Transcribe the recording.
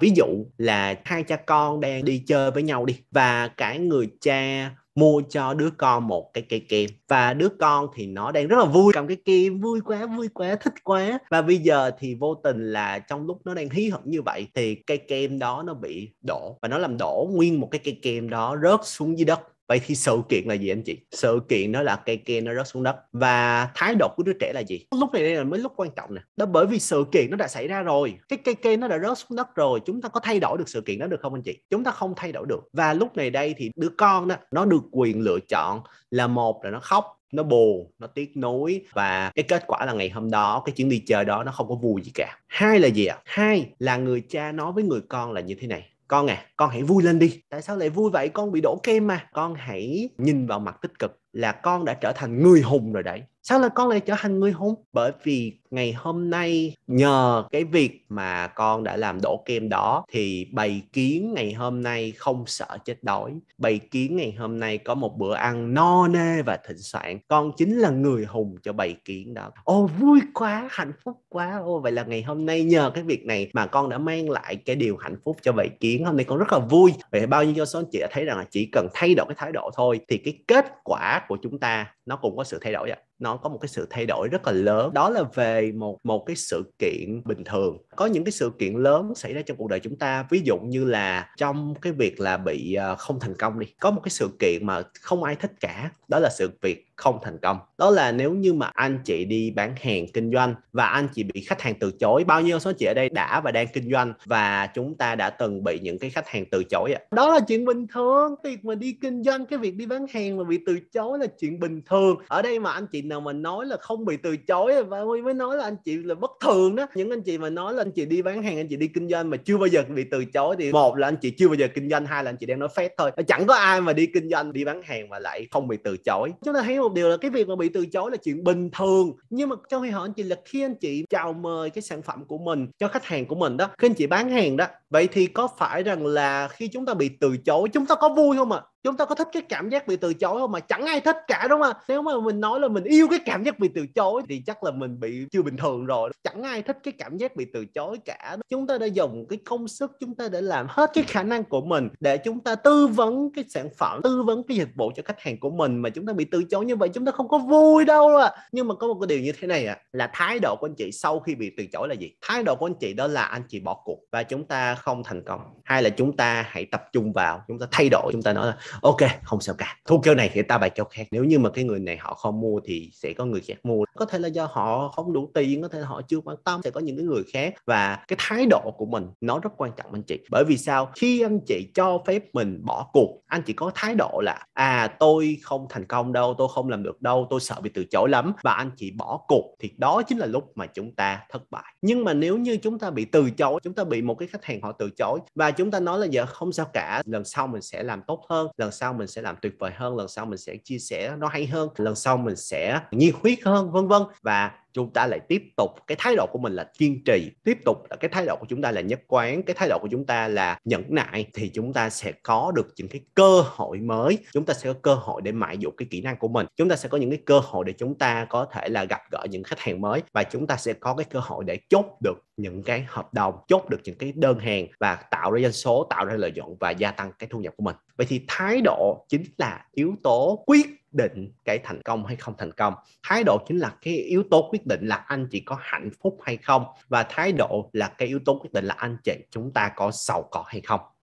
ví dụ là hai cha con đang đi chơi với nhau đi và cái người cha mua cho đứa con một cái cây kem và đứa con thì nó đang rất là vui cầm cái kem vui quá vui quá thích quá và bây giờ thì vô tình là trong lúc nó đang hí hận như vậy thì cây kem đó nó bị đổ và nó làm đổ nguyên một cái cây kem đó rớt xuống dưới đất vậy thì sự kiện là gì anh chị sự kiện nó là cây kia nó rớt xuống đất và thái độ của đứa trẻ là gì lúc này đây là mới lúc quan trọng nè đó bởi vì sự kiện nó đã xảy ra rồi cái cây kia nó đã rớt xuống đất rồi chúng ta có thay đổi được sự kiện đó được không anh chị chúng ta không thay đổi được và lúc này đây thì đứa con đó nó được quyền lựa chọn là một là nó khóc nó buồn nó tiếc nuối và cái kết quả là ngày hôm đó cái chuyến đi chơi đó nó không có vui gì cả hai là gì ạ à? hai là người cha nói với người con là như thế này con à con hãy vui lên đi tại sao lại vui vậy con bị đổ kem mà con hãy nhìn vào mặt tích cực là con đã trở thành người hùng rồi đấy sao là con lại trở thành người hùng bởi vì ngày hôm nay nhờ cái việc mà con đã làm đổ kem đó thì bầy kiến ngày hôm nay không sợ chết đói bầy kiến ngày hôm nay có một bữa ăn no nê và thịnh soạn con chính là người hùng cho bầy kiến đó ô vui quá hạnh phúc quá ô vậy là ngày hôm nay nhờ cái việc này mà con đã mang lại cái điều hạnh phúc cho bầy kiến hôm nay con rất là vui vậy bao nhiêu cho số anh chị đã thấy rằng là chỉ cần thay đổi cái thái độ thôi thì cái kết quả của chúng ta nó cũng có sự thay đổi ạ nó có một cái sự thay đổi rất là lớn đó là về một một cái sự kiện bình thường có những cái sự kiện lớn xảy ra trong cuộc đời chúng ta ví dụ như là trong cái việc là bị ờ, không thành công đi có một cái sự kiện mà không ai thích cả đó là sự việc không thành công đó là nếu như mà anh chị đi bán hàng kinh doanh và anh chị bị khách hàng từ chối bao nhiêu số chị ở đây đã và đang kinh doanh và chúng ta đã từng bị những cái khách hàng từ chối ạ đó là chuyện bình thường việc mà đi kinh doanh cái việc đi bán hàng mà bị từ chối là chuyện bình thường ở đây mà anh chị nào mà nói là không bị từ chối và Huy mới nói là anh chị là bất thường đó những anh chị mà nói là anh chị đi bán hàng anh chị đi kinh doanh mà chưa bao giờ bị từ chối thì một là anh chị chưa bao giờ kinh doanh hai là anh chị đang nói phép thôi ờ, chẳng có ai mà đi kinh doanh đi bán hàng mà lại không bị từ chối chúng ta thấy một điều là cái việc mà bị từ chối là chuyện bình thường nhưng mà trong khi hỏi anh chị là khi anh chị chào mời cái sản phẩm của mình cho khách hàng của mình đó khi anh chị bán hàng đó vậy thì có phải rằng là khi chúng ta bị từ chối chúng ta có vui không ạ à? chúng ta có thích cái cảm giác bị từ chối không mà chẳng ai thích cả đúng không ạ nếu mà mình nói là mình yêu cái cảm giác bị từ chối thì chắc là mình bị chưa bình thường rồi chẳng ai thích cái cảm giác bị từ chối cả chúng ta đã dùng cái công sức chúng ta để làm hết cái khả năng của mình để chúng ta tư vấn cái sản phẩm tư vấn cái dịch vụ cho khách hàng của mình mà chúng ta bị từ chối như vậy chúng ta không có vui đâu ạ à. nhưng mà có một cái điều như thế này ạ à, là thái độ của anh chị sau khi bị từ chối là gì thái độ của anh chị đó là anh chị bỏ cuộc và chúng ta không thành công hai là chúng ta hãy tập trung vào chúng ta thay đổi chúng ta nói là ok không sao cả thua kêu này thì ta bài kêu khác nếu như mà cái người này họ không mua thì sẽ có người khác mua có thể là do họ không đủ tiền có thể là họ chưa quan tâm sẽ có những cái người khác và cái thái độ của mình nó rất quan trọng anh chị bởi vì sao khi anh chị cho phép mình bỏ cuộc anh chị có thái độ là à tôi không thành công đâu tôi không làm được đâu tôi sợ bị từ chối lắm và anh chị bỏ cuộc thì đó chính là lúc mà chúng ta thất bại nhưng mà nếu như chúng ta bị từ chối chúng ta bị một cái khách hàng họ từ chối và chúng ta nói là giờ dạ, không sao cả lần sau mình sẽ làm tốt hơn lần sau mình sẽ làm tuyệt vời hơn lần sau mình sẽ chia sẻ nó hay hơn lần sau mình sẽ nhiệt huyết hơn vân vân và chúng ta lại tiếp tục cái thái độ của mình là kiên trì tiếp tục là cái thái độ của chúng ta là nhất quán cái thái độ của chúng ta là nhẫn nại thì chúng ta sẽ có được những cái cơ hội mới chúng ta sẽ có cơ hội để mại dụng cái kỹ năng của mình chúng ta sẽ có những cái cơ hội để chúng ta có thể là gặp gỡ những khách hàng mới và chúng ta sẽ có cái cơ hội để chốt được những cái hợp đồng chốt được những cái đơn hàng và tạo ra doanh số tạo ra lợi nhuận và gia tăng cái thu nhập của mình vậy thì thái độ chính là yếu tố quyết định cái thành công hay không thành công thái độ chính là cái yếu tố quyết định là anh chị có hạnh phúc hay không và thái độ là cái yếu tố quyết định là anh chị chúng ta có giàu có hay không